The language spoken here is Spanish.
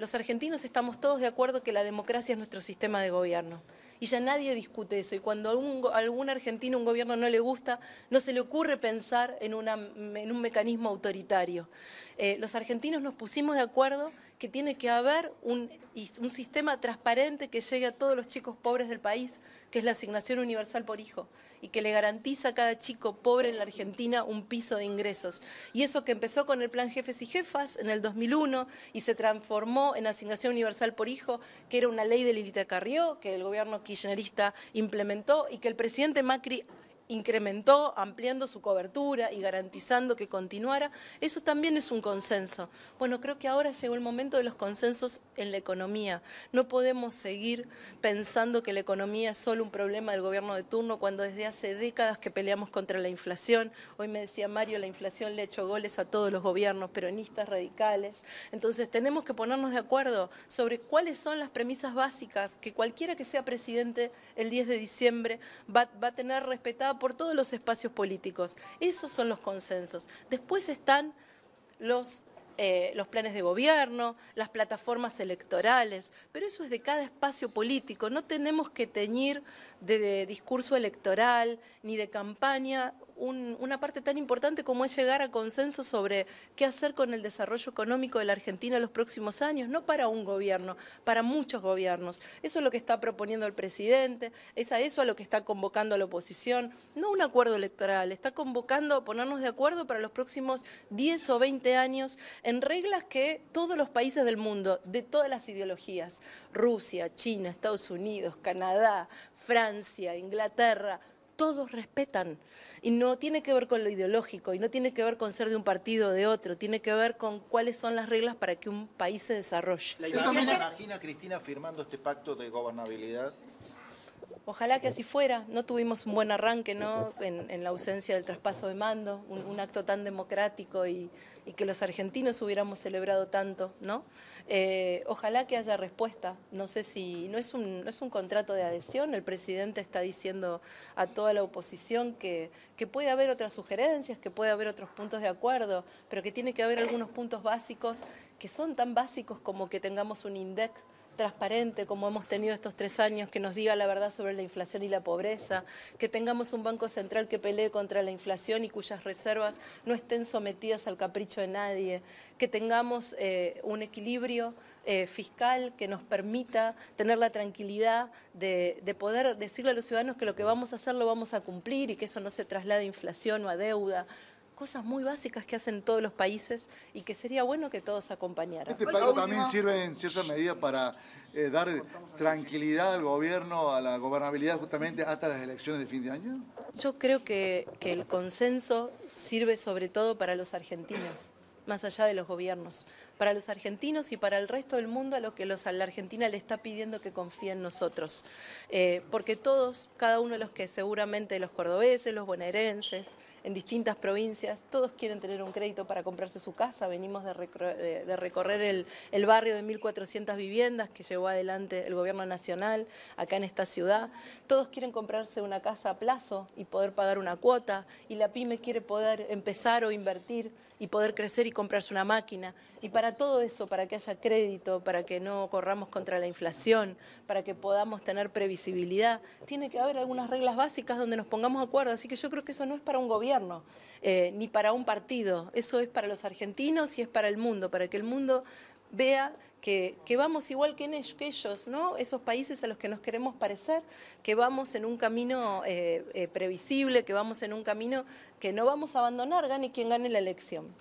los argentinos estamos todos de acuerdo que la democracia es nuestro sistema de gobierno. Y ya nadie discute eso. Y cuando a, algún argentino un gobierno no le gusta, no se le ocurre pensar en, un mecanismo autoritario. Eh, los argentinos nos pusimos de acuerdo que tiene que haber un, sistema transparente que llegue a todos los chicos pobres del país, que es la asignación universal por hijo, y que le garantiza a cada chico pobre en la Argentina un piso de ingresos. Y eso que empezó con el plan Jefes y Jefas en el 2001 y se transformó en asignación universal por hijo, que era una ley de Lilita Carrió, que el gobierno kirchnerista implementó y que el presidente Macri incrementó ampliando su cobertura y garantizando que continuara, eso también es un consenso. Bueno, creo que ahora llegó el momento de los consensos en la economía. No podemos seguir pensando que la economía es solo un problema del gobierno de turno cuando desde hace décadas que peleamos contra la inflación. Hoy me decía Mario, la inflación le ha hecho goles a todos los gobiernos, peronistas, radicales. Entonces tenemos que ponernos de acuerdo sobre cuáles son las premisas básicas que cualquiera que sea presidente el 10 de diciembre va, a tener respetada por todos los espacios políticos. Esos son los consensos. Después están los, eh, los planes de gobierno, las plataformas electorales, pero eso es de cada espacio político. No tenemos que teñir de discurso electoral ni de campaña una parte tan importante como es llegar a consenso sobre qué hacer con el desarrollo económico de la Argentina en los próximos años, no para un gobierno, para muchos gobiernos. Eso es lo que está proponiendo el presidente, es a eso a lo que está convocando la oposición, no un acuerdo electoral, está convocando a ponernos de acuerdo para los próximos 10 o 20 años en reglas que todos los países del mundo, de todas las ideologías, Rusia, China, Estados Unidos, Canadá, Francia, Inglaterra, todos respetan. Y no tiene que ver con lo ideológico, y no tiene que ver con ser de un partido o de otro, tiene que ver con cuáles son las reglas para que un país se desarrolle. ¿La imagina, Cristina firmando este pacto de gobernabilidad? Ojalá que así fuera. No tuvimos un buen arranque, ¿no? En, la ausencia del traspaso de mando, un, acto tan democrático y, que los argentinos hubiéramos celebrado tanto, ¿no? Eh, ojalá que haya respuesta. No sé si no es un es un contrato de adhesión. El presidente está diciendo a toda la oposición que que puede haber otras sugerencias, que puede haber otros puntos de acuerdo, pero que tiene que haber algunos puntos básicos que son tan básicos como que tengamos un INDEC transparente como hemos tenido estos tres años, que nos diga la verdad sobre la inflación y la pobreza, que tengamos un Banco Central que pelee contra la inflación y cuyas reservas no estén sometidas al capricho de nadie, que tengamos eh, un equilibrio eh, fiscal que nos permita tener la tranquilidad de, de, poder decirle a los ciudadanos que lo que vamos a hacer lo vamos a cumplir y que eso no se traslade a inflación o a deuda cosas muy básicas que hacen todos los países y que sería bueno que todos acompañaran. Este pues, pago también sirve en cierta medida para eh, dar tranquilidad al gobierno, a la gobernabilidad justamente hasta las elecciones de fin de año? Yo creo que el consenso sirve sobre todo para los argentinos más allá de los gobiernos, para los argentinos y para el resto del mundo a los que a la Argentina le está pidiendo que confíe en nosotros. Eh, porque todos, cada uno de los que seguramente los cordobeses, los bonaerenses, en distintas provincias, todos quieren tener un crédito para comprarse su casa. Venimos de, recorrer, el, barrio de 1.400 viviendas que llevó adelante el gobierno nacional acá en esta ciudad. Todos quieren comprarse una casa a plazo y poder pagar una cuota. Y la pyme quiere poder empezar o invertir y poder crecer comprarse una máquina. Y para todo eso, para que haya crédito, para que no corramos contra la inflación, para que podamos tener previsibilidad, tiene que haber algunas reglas básicas donde nos pongamos de acuerdo. Así que yo creo que eso no es para un gobierno, eh, ni para un partido. Eso es para los argentinos y es para el mundo, para que el mundo vea que, vamos igual que, ellos, ¿no? esos países a los que nos queremos parecer, que vamos en un camino eh, eh, previsible, que vamos en un camino que no vamos a abandonar, gane quien gane la elección.